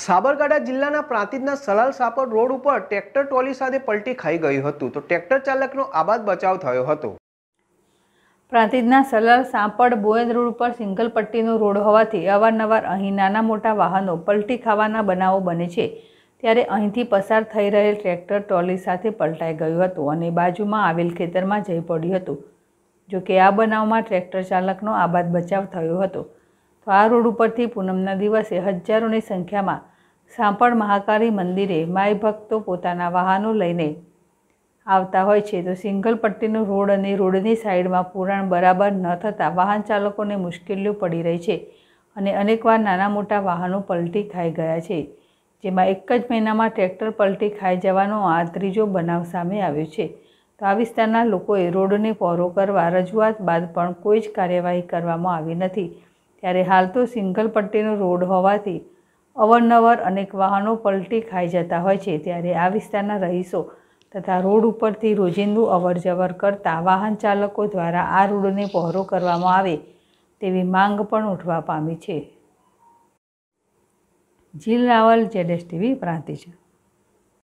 સાબરકાંઠા જિલ્લાના પ્રાંતિજના સલાલ સાપર રોડ ઉપર ટ્રેક્ટર ટ્રોલી સાથે પલટી ખાઈ ગયું હતું તો ટ્રેક્ટર ચાલકનો આબાદ બચાવ થયો હતો પ્રાંતિજના સલાલ સાંપડ બોયદ રોડ ઉપર સિંગલ પટ્ટીનો રોડ હોવાથી અવારનવાર અહીં નાના મોટા વાહનો પલટી ખાવાના બનાવો બને છે ત્યારે અહીંથી પસાર થઈ રહેલ ટ્રેક્ટર ટ્રોલી સાથે પલટાઈ ગયું હતું અને બાજુમાં આવેલ ખેતરમાં જઈ પડ્યું હતું જોકે આ બનાવમાં ટ્રેક્ટર ચાલકનો આબાદ બચાવ થયો હતો તો આ રોડ ઉપરથી પૂનમના દિવસે હજારોની સંખ્યામાં સાંપણ મહાકાળી મંદિરે માય ભક્તો પોતાના વાહનો લઈને આવતા હોય છે તો સિંગલ પટ્ટીનો રોડ અને રોડની સાઈડમાં પુરાણ બરાબર ન થતાં વાહન ચાલકોને મુશ્કેલીઓ પડી રહી છે અને અનેકવાર નાના મોટા વાહનો પલટી ખાઈ ગયા છે જેમાં એક જ મહિનામાં ટ્રેક્ટર પલટી ખાઈ જવાનો આ ત્રીજો બનાવ સામે આવ્યો છે તો આ વિસ્તારના લોકોએ રોડને પહોળો કરવા રજૂઆત બાદ પણ કોઈ જ કાર્યવાહી કરવામાં આવી નથી ત્યારે હાલ તો સિંગલ પટ્ટીનો રોડ હોવાથી અવરનવર અનેક વાહનો પલટી ખાઈ જતા હોય છે ત્યારે આ વિસ્તારના રહીશો તથા રોડ ઉપરથી રોજિંદુ અવરજવર કરતા વાહન ચાલકો દ્વારા આ રોડને પહોરો કરવામાં આવે તેવી માંગ પણ ઉઠવા પામી છે જીલ રાવલ જેડેસ ટીવી પ્રાંતિજ